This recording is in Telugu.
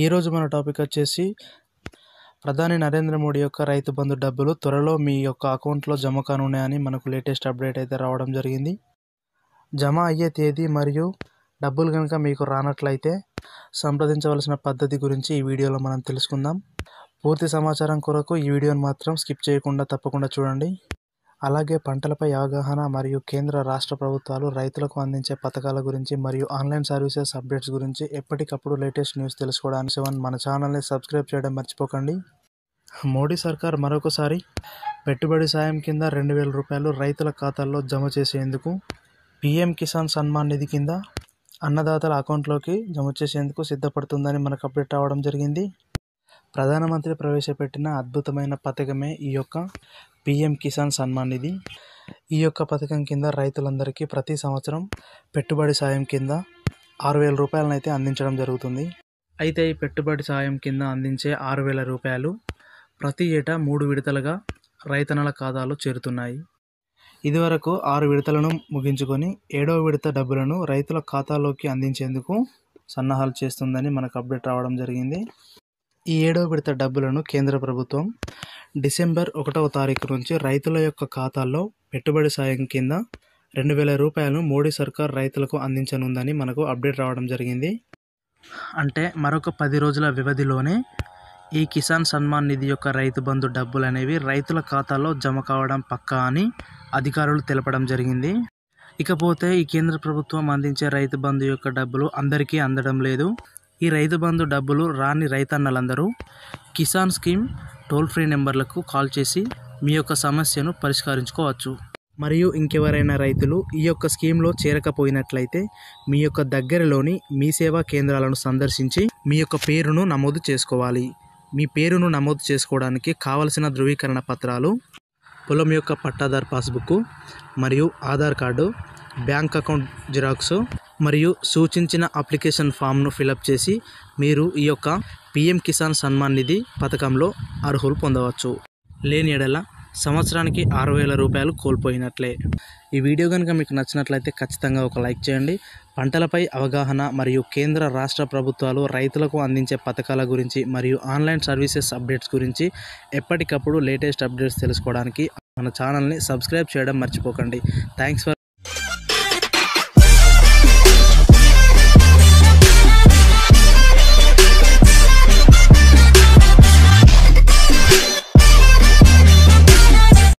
ఈరోజు మన టాపిక్ వచ్చేసి ప్రధాని నరేంద్ర మోడీ యొక్క రైతు బంధు డబ్బులు త్వరలో మీ యొక్క అకౌంట్లో జమ కానున్నాయని మనకు లేటెస్ట్ అప్డేట్ అయితే రావడం జరిగింది జమ అయ్యే తేదీ మరియు డబ్బులు కనుక మీకు రానట్లయితే సంప్రదించవలసిన పద్ధతి గురించి ఈ వీడియోలో మనం తెలుసుకుందాం పూర్తి సమాచారం కొరకు ఈ వీడియోని మాత్రం స్కిప్ చేయకుండా తప్పకుండా చూడండి అలాగే పంటలపై అవగాహన మరియు కేంద్ర రాష్ట్ర ప్రభుత్వాలు రైతులకు అందించే పథకాల గురించి మరియు ఆన్లైన్ సర్వీసెస్ అప్డేట్స్ గురించి ఎప్పటికప్పుడు లేటెస్ట్ న్యూస్ తెలుసుకోవడానికి సెవెన్ మన ఛానల్ని సబ్స్క్రైబ్ చేయడం మర్చిపోకండి మోడీ సర్కార్ మరొకసారి పెట్టుబడి సాయం కింద రెండు వేల రూపాయలు రైతుల ఖాతాల్లో జమ చేసేందుకు పీఎం కిసాన్ సన్మాన్ నిధి కింద అన్నదాతల అకౌంట్లోకి జమ చేసేందుకు సిద్ధపడుతుందని మనకు అప్డేట్ అవ్వడం జరిగింది ప్రధానమంత్రి ప్రవేశపెట్టిన అద్భుతమైన పథకమే ఈ యొక్క పీఎం కిసాన్ సన్మాన్ నిధి ఈ యొక్క పథకం కింద రైతులందరికీ ప్రతి సంవత్సరం పెట్టుబడి సాయం కింద ఆరు వేల రూపాయలను అయితే అందించడం జరుగుతుంది అయితే ఈ పెట్టుబడి సాయం కింద అందించే ఆరు వేల రూపాయలు ప్రతి ఏటా మూడు విడతలుగా రైతన్నల ఖాతాలో చేరుతున్నాయి ఇదివరకు ఆరు విడతలను ముగించుకొని ఏడవ విడత డబ్బులను రైతుల ఖాతాలోకి అందించేందుకు సన్నాహాలు చేస్తుందని మనకు అప్డేట్ రావడం జరిగింది ఈ ఏడవ విడత డబ్బులను కేంద్ర ప్రభుత్వం డిసెంబర్ ఒకటవ తారీఖు నుంచి రైతుల యొక్క ఖాతాల్లో పెట్టుబడి సాయం కింద రెండు వేల రూపాయలను మోడీ సర్కార్ రైతులకు అందించనుందని మనకు అప్డేట్ రావడం జరిగింది అంటే మరొక పది రోజుల వ్యవధిలోనే ఈ కిసాన్ సన్మాన్ నిధి యొక్క రైతు బంధు డబ్బులు అనేవి రైతుల ఖాతాలో జమ కావడం పక్కా అని అధికారులు తెలపడం జరిగింది ఇకపోతే ఈ కేంద్ర ప్రభుత్వం అందించే రైతు బంధు యొక్క డబ్బులు అందరికీ అందడం లేదు ఈ రైతు బంధు డబ్బులు రాని రైతన్నలందరూ కిసాన్ స్కీమ్ టోల్ ఫ్రీ నెంబర్లకు కాల్ చేసి మీ యొక్క సమస్యను పరిష్కరించుకోవచ్చు మరియు ఇంకెవరైనా రైతులు ఈ యొక్క స్కీమ్లో చేరకపోయినట్లయితే మీ యొక్క దగ్గరలోని మీ సేవా కేంద్రాలను సందర్శించి మీ యొక్క పేరును నమోదు చేసుకోవాలి మీ పేరును నమోదు చేసుకోవడానికి కావలసిన ధృవీకరణ పత్రాలు పొలం యొక్క పట్టాదారు పాస్బుక్ మరియు Aadhaar card bank account xerox మరియు సూచించిన అప్లికేషన్ ఫామ్ను ఫిలప్ చేసి మీరు ఈ యొక్క పిఎం కిసాన్ సన్మాన్ నిధి పథకంలో అర్హులు పొందవచ్చు లేని ఎడల సంవత్సరానికి ఆరు వేల రూపాయలు కోల్పోయినట్లే ఈ వీడియో కనుక మీకు నచ్చినట్లయితే ఖచ్చితంగా ఒక లైక్ చేయండి పంటలపై అవగాహన మరియు కేంద్ర రాష్ట్ర ప్రభుత్వాలు రైతులకు అందించే పథకాల గురించి మరియు ఆన్లైన్ సర్వీసెస్ అప్డేట్స్ గురించి ఎప్పటికప్పుడు లేటెస్ట్ అప్డేట్స్ తెలుసుకోవడానికి మన ఛానల్ని సబ్స్క్రైబ్ చేయడం మర్చిపోకండి థ్యాంక్స్ ఫర్